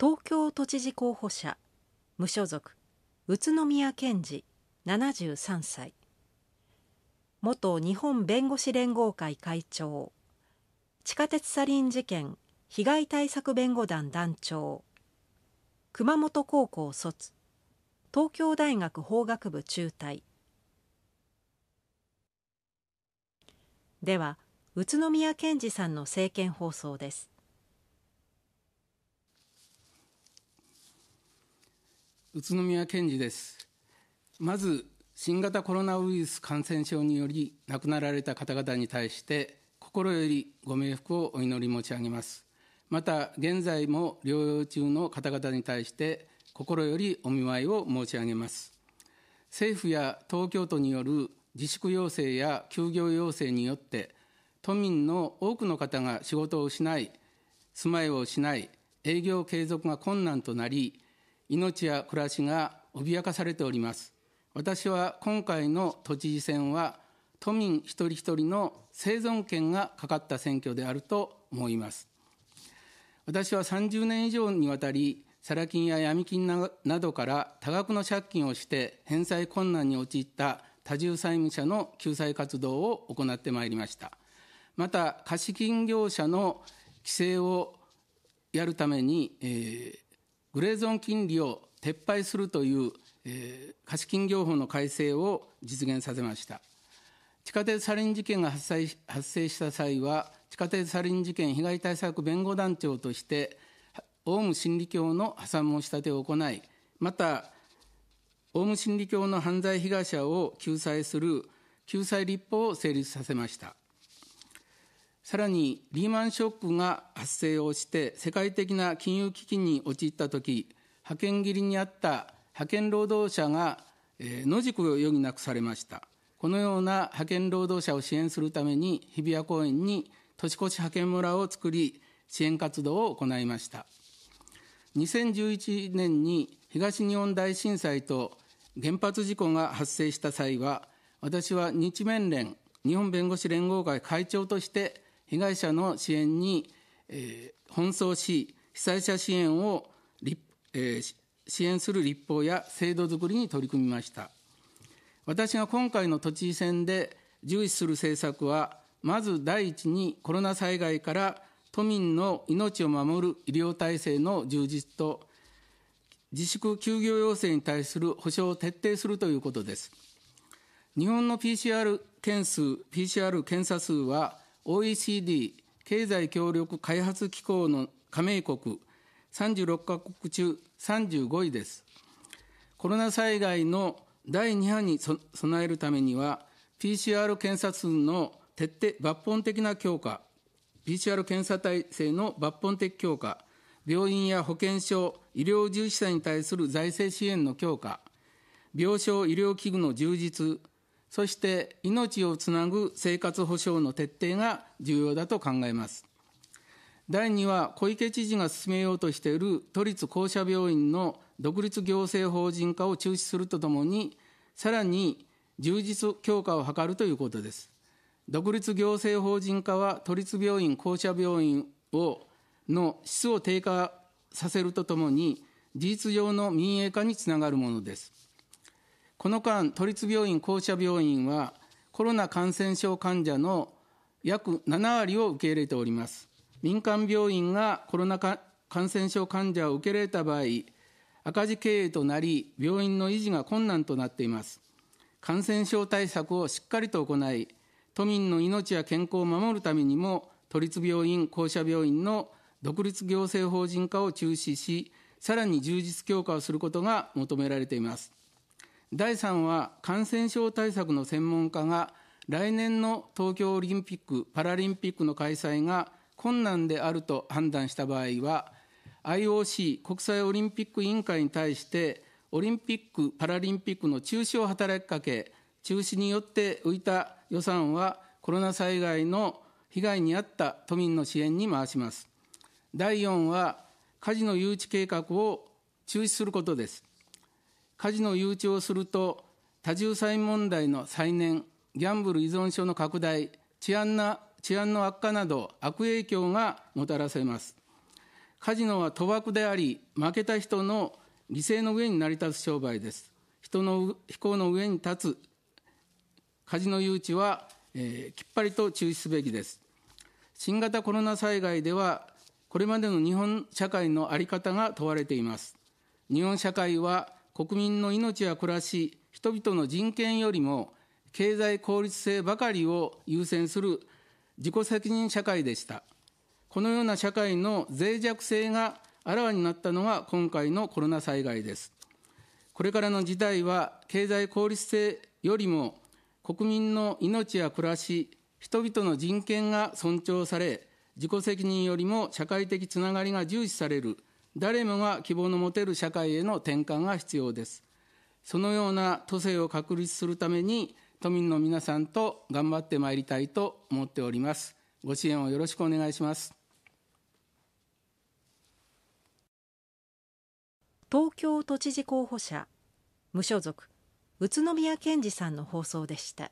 東京都知事候補者無所属宇都宮健治73歳元日本弁護士連合会会長地下鉄サリン事件被害対策弁護団団長熊本高校卒東京大学法学部中退では宇都宮健治さんの政見放送です宇都宮健児ですまず新型コロナウイルス感染症により亡くなられた方々に対して心よりご冥福をお祈り申し上げますまた現在も療養中の方々に対して心よりお見舞いを申し上げます政府や東京都による自粛要請や休業要請によって都民の多くの方が仕事を失い住まいを失い営業継続が困難となり命や暮らしが脅かされております。私は今回の都知事選は、都民一人一人の生存権がかかった選挙であると思います。私は30年以上にわたり、サラ金や闇金などから多額の借金をして返済困難に陥った多重債務者の救済活動を行ってまいりました。また、貸金業者の規制をやるために、えー、グレーゾーン金利を撤廃するという、えー、貸金業法の改正を実現させました。地下鉄サリン事件が発生発生した際は、地下鉄サリン事件被害対策弁護団長として、オウム真理教の破産申し立てを行い、また、オウム真理教の犯罪被害者を救済する救済立法を成立させました。さらにリーマンショックが発生をして世界的な金融危機に陥った時派遣切りにあった派遣労働者が野宿を余儀なくされましたこのような派遣労働者を支援するために日比谷公園に年越し派遣村を作り支援活動を行いました2011年に東日本大震災と原発事故が発生した際は私は日弁連日本弁護士連合会会長として被害者の支援に、え奔走し、被災者支援を、え支援する立法や制度づくりに取り組みました。私が今回の都知事選で重視する政策は、まず第一にコロナ災害から都民の命を守る医療体制の充実と、自粛休業要請に対する保障を徹底するということです。日本の PCR 件数、PCR 検査数は OECD 経済協力開発機構の加盟国36カ国中35位です。コロナ災害の第2波に備えるためには、PCR 検査数の徹底、抜本的な強化、PCR 検査体制の抜本的強化、病院や保健所、医療従事者に対する財政支援の強化、病床医療器具の充実、そして命をつなぐ生活保障の徹底が重要だと考えます。第2は、小池知事が進めようとしている都立公社病院の独立行政法人化を中止するとともに、さらに充実強化を図るということです。独立行政法人化は都立病院、公社病院をの質を低下させるとともに、事実上の民営化につながるものです。この間、都立病院、公社病院は、コロナ感染症患者の約7割を受け入れております。民間病院がコロナ感染症患者を受け入れた場合、赤字経営となり、病院の維持が困難となっています。感染症対策をしっかりと行い、都民の命や健康を守るためにも、都立病院、公社病院の独立行政法人化を中止し、さらに充実強化をすることが求められています。第3は感染症対策の専門家が来年の東京オリンピック・パラリンピックの開催が困難であると判断した場合は IOC 国際オリンピック委員会に対してオリンピック・パラリンピックの中止を働きかけ中止によって浮いた予算はコロナ災害の被害に遭った都民の支援に回します第4はカジノ誘致計画を中止することですカジノ誘致をすると、多重債務問題の再燃、ギャンブル依存症の拡大、治安な治安の悪化など悪影響がもたらせます。カジノは賭博であり、負けた人の犠牲の上に成り立つ商売です。人の飛行の上に立つカジノ誘致は、えー、きっぱりと中止すべきです。新型コロナ災害では、これまでの日本社会の在り方が問われています。日本社会は国民の命や暮らし、人々の人権よりも経済効率性ばかりを優先する自己責任社会でした。このような社会の脆弱性があらわになったのが今回のコロナ災害です。これからの事態は経済効率性よりも国民の命や暮らし、人々の人権が尊重され、自己責任よりも社会的つながりが重視される、誰もが希望の持てる社会への転換が必要です。そのような都政を確立するために、都民の皆さんと頑張ってまいりたいと思っております。ご支援をよろしくお願いします。東京都知事候補者、無所属、宇都宮健児さんの放送でした。